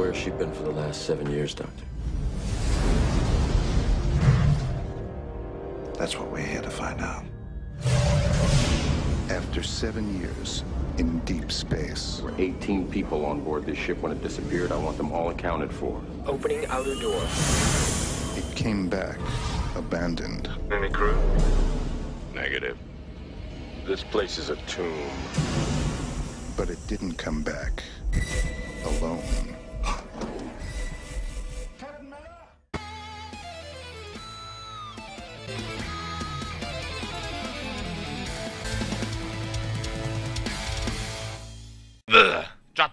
Where has she been for the last seven years, Doctor? That's what we're here to find out. After seven years in deep space. There were 18 people on board this ship when it disappeared. I want them all accounted for. Opening outer door. It came back, abandoned. Any crew? Negative. This place is a tomb. But it didn't come back alone.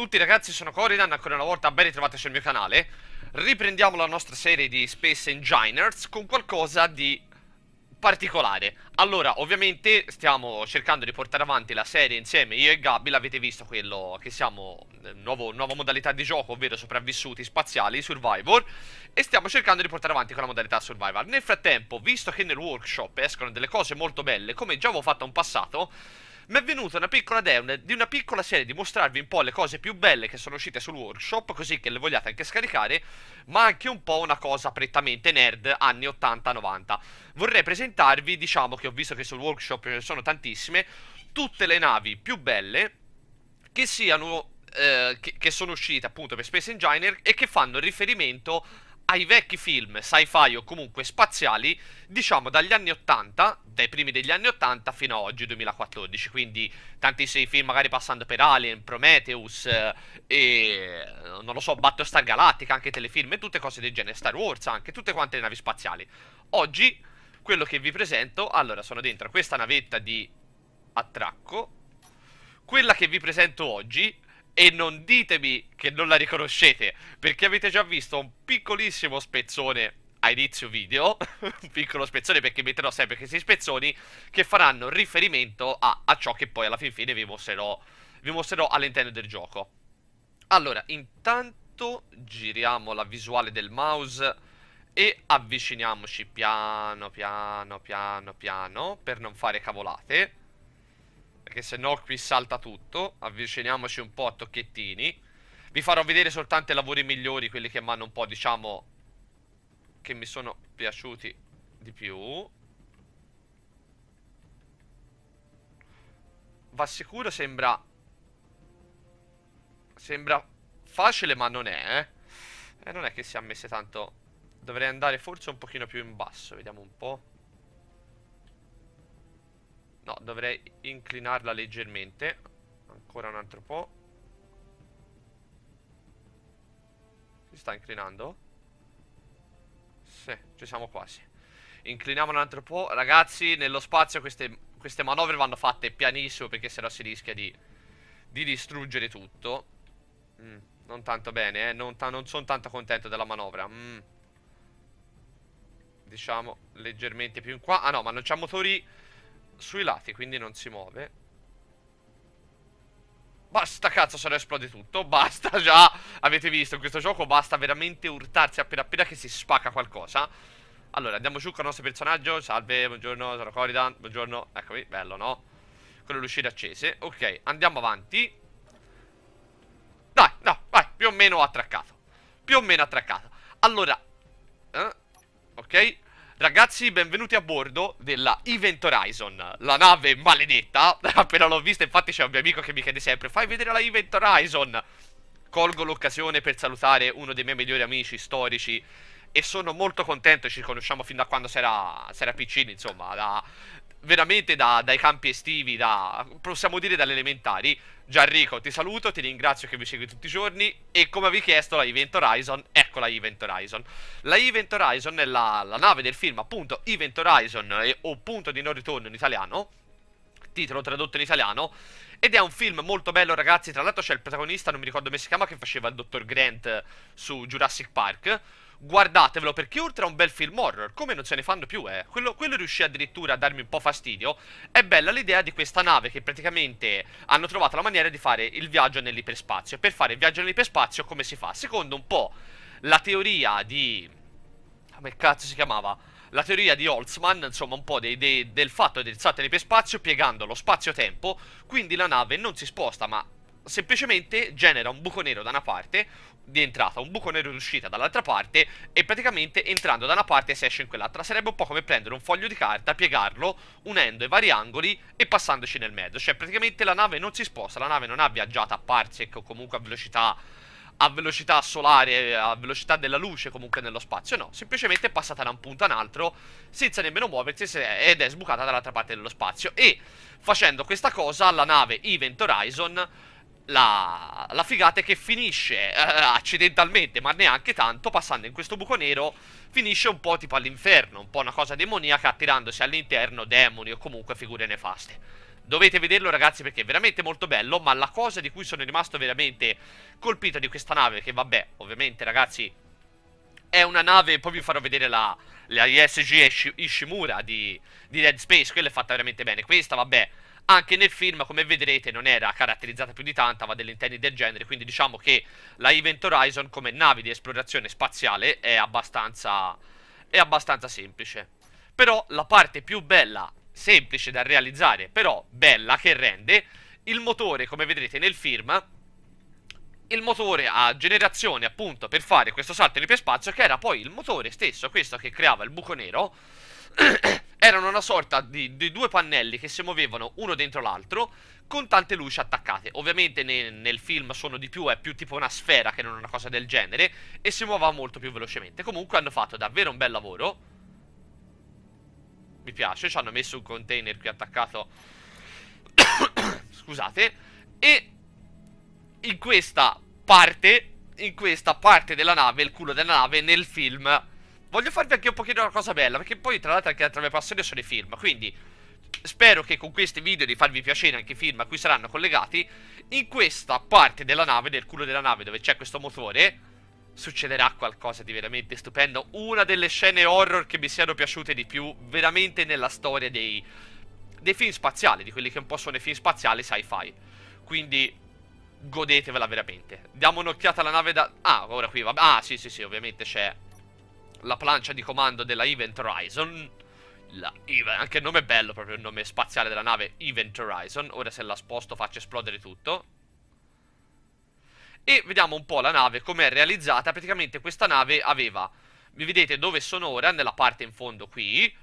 tutti ragazzi, sono Coridan, ancora una volta ben ritrovati sul mio canale Riprendiamo la nostra serie di Space Enginers con qualcosa di particolare Allora, ovviamente stiamo cercando di portare avanti la serie insieme io e Gabby L'avete visto quello che siamo, eh, nuovo, nuova modalità di gioco, ovvero sopravvissuti spaziali, Survivor E stiamo cercando di portare avanti con la modalità Survivor Nel frattempo, visto che nel workshop escono delle cose molto belle, come già avevo fatto in passato mi è venuta una piccola idea di una piccola serie di mostrarvi un po' le cose più belle che sono uscite sul workshop, così che le vogliate anche scaricare, ma anche un po' una cosa prettamente nerd anni 80-90. Vorrei presentarvi, diciamo che ho visto che sul workshop ce ne sono tantissime, tutte le navi più belle che siano... Eh, che, che sono uscite appunto per Space Engineer e che fanno riferimento a ai vecchi film sci-fi o comunque spaziali, diciamo dagli anni 80, dai primi degli anni 80 fino a oggi 2014, quindi tantissimi film magari passando per Alien, Prometheus eh, e eh, non lo so, Battlestar Galactica, anche telefilm e tutte cose del genere, Star Wars, anche tutte quante le navi spaziali. Oggi quello che vi presento, allora sono dentro questa navetta di attracco, quella che vi presento oggi e non ditemi che non la riconoscete, perché avete già visto un piccolissimo spezzone a inizio video, un piccolo spezzone perché metterò sempre questi spezzoni che faranno riferimento a, a ciò che poi alla fin fine vi mostrerò, vi mostrerò all'interno del gioco. Allora, intanto giriamo la visuale del mouse e avviciniamoci piano piano piano piano per non fare cavolate. Perché se no qui salta tutto Avviciniamoci un po' a tocchettini Vi farò vedere soltanto i lavori migliori Quelli che mi hanno un po' diciamo Che mi sono piaciuti di più Va sicuro sembra Sembra facile ma non è eh? E non è che si è messe tanto Dovrei andare forse un pochino più in basso Vediamo un po' No, dovrei inclinarla leggermente Ancora un altro po' Si sta inclinando? Sì, ci siamo quasi Incliniamo un altro po' Ragazzi, nello spazio queste, queste manovre vanno fatte pianissimo Perché sennò si rischia di, di distruggere tutto mm, Non tanto bene, eh Non, non sono tanto contento della manovra mm. Diciamo leggermente più in qua Ah no, ma non c'ha motori sui lati, quindi non si muove. Basta cazzo, se no esplode tutto. Basta già. Avete visto, in questo gioco basta veramente urtarsi appena appena che si spacca qualcosa. Allora, andiamo giù con il nostro personaggio. Salve, buongiorno, sono Coridan. Buongiorno, eccomi, bello, no? Con le lucine accese. Ok, andiamo avanti. Dai, no, vai, più o meno attraccato. Più o meno attraccato. Allora, eh? ok, Ragazzi, benvenuti a bordo della Event Horizon, la nave maledetta. Appena l'ho vista, infatti c'è un mio amico che mi chiede sempre, fai vedere la Event Horizon colgo l'occasione per salutare uno dei miei migliori amici storici e sono molto contento, ci conosciamo fin da quando s'era, s'era piccini, insomma, da, veramente da, dai campi estivi, da, possiamo dire dalle elementari. Gianrico, ti saluto, ti ringrazio che mi segui tutti i giorni e come vi chiesto la Event Horizon, ecco la Event Horizon. La Event Horizon è la, la nave del film appunto Event Horizon e, eh, o Punto di non ritorno in italiano titolo tradotto in italiano. Ed è un film molto bello, ragazzi. Tra l'altro c'è il protagonista, non mi ricordo come si chiama, che faceva il dottor Grant eh, su Jurassic Park. Guardatevelo perché oltre a un bel film horror, come non se ne fanno più, eh. Quello, quello riuscì addirittura a darmi un po' fastidio. È bella l'idea di questa nave che praticamente hanno trovato la maniera di fare il viaggio nell'iperspazio. Per fare il viaggio nell'iperspazio, come si fa? Secondo un po' la teoria di. Come cazzo si chiamava? la teoria di Holtzman, insomma, un po' dei, dei, del fatto di drizzate per spazio piegando lo spazio-tempo, quindi la nave non si sposta, ma semplicemente genera un buco nero da una parte di entrata, un buco nero di uscita dall'altra parte e praticamente entrando da una parte si esce in quell'altra. Sarebbe un po' come prendere un foglio di carta, piegarlo, unendo i vari angoli e passandoci nel mezzo. Cioè praticamente la nave non si sposta, la nave non ha viaggiato a parsec o comunque a velocità a velocità solare, a velocità della luce comunque nello spazio, no, semplicemente è passata da un punto a un altro senza nemmeno muoversi ed è sbucata dall'altra parte dello spazio e facendo questa cosa la nave Event Horizon la, la figata è che finisce eh, accidentalmente, ma neanche tanto, passando in questo buco nero, finisce un po' tipo all'inferno, un po' una cosa demoniaca, attirandosi all'interno demoni o comunque figure nefaste. Dovete vederlo ragazzi perché è veramente molto bello Ma la cosa di cui sono rimasto veramente colpito di questa nave Che vabbè ovviamente ragazzi è una nave, poi vi farò vedere la, la ISG Ishimura di, di, Dead Space, quella è fatta veramente bene. Questa, vabbè, anche nel film, come vedrete, non era caratterizzata più di tanto, aveva degli intenti del genere, quindi diciamo che la Event Horizon come nave di esplorazione spaziale è abbastanza, è abbastanza semplice. Però la parte più bella semplice da realizzare, però bella, che rende. Il motore, come vedrete nel film, il motore a generazione appunto per fare questo salto in iperspazio, che era poi il motore stesso, questo che creava il buco nero, erano una sorta di, di, due pannelli che si muovevano uno dentro l'altro con tante luci attaccate. Ovviamente ne, nel film sono di più, è più tipo una sfera che non una cosa del genere e si muoveva molto più velocemente. Comunque hanno fatto davvero un bel lavoro mi piace, ci hanno messo un container qui attaccato Scusate E in questa parte In questa parte della nave, il culo della nave nel film Voglio farvi anche un pochino una cosa bella Perché poi tra l'altro anche la mia passione sono i film Quindi spero che con questi video di farvi piacere anche i film a cui saranno collegati In questa parte della nave, nel culo della nave dove c'è questo motore succederà qualcosa di veramente stupendo. Una delle scene horror che mi siano piaciute di più veramente nella storia dei, dei film spaziali, di quelli che un po' sono i film spaziali sci-fi. Quindi godetevela veramente. Diamo un'occhiata alla nave da... Ah, ora qui va... Ah, sì, sì, sì, ovviamente c'è la plancia di comando della Event Horizon. La Event... Anche il nome è bello, proprio il nome spaziale della nave Event Horizon. Ora se la sposto faccio esplodere tutto. E vediamo un po' la nave come è realizzata. Praticamente questa nave aveva, vi vedete dove sono ora, nella parte in fondo qui,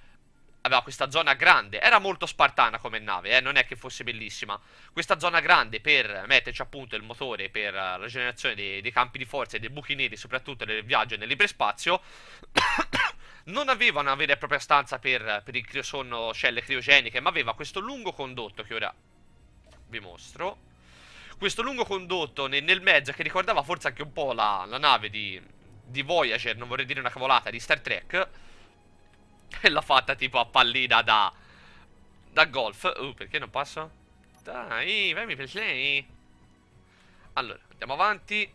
aveva questa zona grande. Era molto spartana come nave, eh? non è che fosse bellissima. Questa zona grande per metterci appunto il motore per la generazione dei, dei campi di forza e dei buchi neri, soprattutto nel viaggio e nel libre non aveva una vera e propria stanza per, per il criosonno, celle criogeniche, ma aveva questo lungo condotto che ora vi mostro questo lungo condotto nel, nel mezzo che ricordava forse anche un po' la, la nave di, di, Voyager, non vorrei dire una cavolata, di Star Trek. E l'ha fatta tipo a pallina da, da golf. Uh, perché non passo? Dai, vai fammi piacere. Allora, andiamo avanti.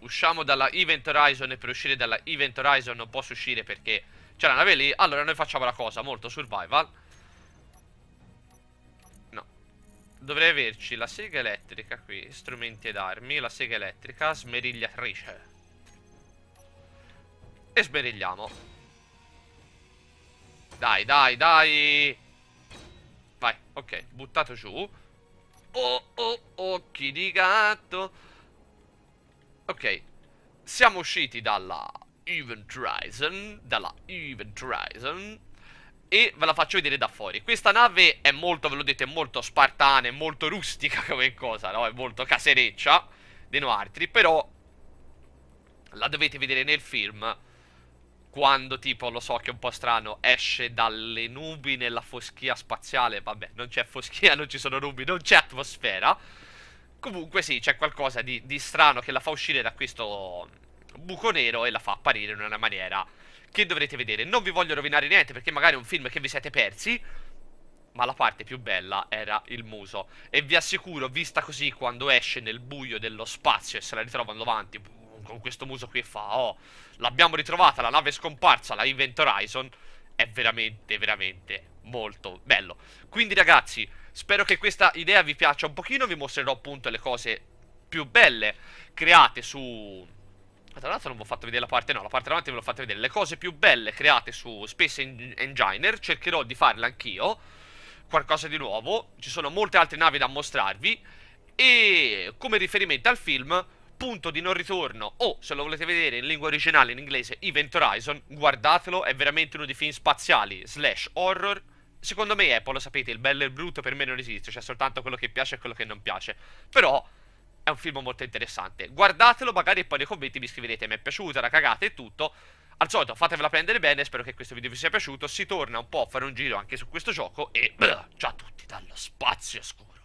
Usciamo dalla Event Horizon e per uscire dalla Event Horizon non posso uscire perché c'è la nave lì. Allora noi facciamo la cosa, molto survival. Dovrei averci la sega elettrica qui, strumenti ed armi, la sega elettrica, smerigliatrice. E smerigliamo. Dai, dai, dai! Vai, ok, buttato giù. Oh, oh, occhi oh, di gatto. Ok, siamo usciti dalla Event Horizon, dalla Event Horizon, e ve la faccio vedere da fuori Questa nave è molto, ve lo dite, molto spartana, è molto rustica come cosa, no? È molto casereccia dei Noartri, però la dovete vedere nel film quando tipo, lo so che è un po' strano, esce dalle nubi nella foschia spaziale, vabbè, non c'è foschia, non ci sono nubi, non c'è atmosfera. Comunque sì, c'è qualcosa di, di strano che la fa uscire da questo buco nero e la fa apparire in una maniera che dovrete vedere. Non vi voglio rovinare niente perché magari è un film che vi siete persi. Ma la parte più bella era il muso. E vi assicuro, vista così, quando esce nel buio dello spazio e se la ritrovano davanti con questo muso qui e fa: Oh, l'abbiamo ritrovata, la nave è scomparsa, la Invent Horizon. È veramente, veramente molto bello. Quindi, ragazzi, spero che questa idea vi piaccia un pochino. Vi mostrerò appunto le cose più belle create su tra l'altro non vi ho fatto vedere la parte No, la parte davanti ve l'ho fatta vedere Le cose più belle create su Space Enginer Cercherò di farle anch'io Qualcosa di nuovo Ci sono molte altre navi da mostrarvi E come riferimento al film Punto di non ritorno O se lo volete vedere in lingua originale in inglese Event Horizon Guardatelo È veramente uno dei film spaziali Slash horror Secondo me Apple, lo sapete, il bello e il brutto per me non esiste C'è soltanto quello che piace e quello che non piace Però è un film molto interessante. Guardatelo, magari poi nei commenti mi scriverete mi è piaciuta, la cagata e tutto. Al solito fatevela prendere bene, spero che questo video vi sia piaciuto. Si torna un po' a fare un giro anche su questo gioco e beh, ciao a tutti dallo spazio scuro.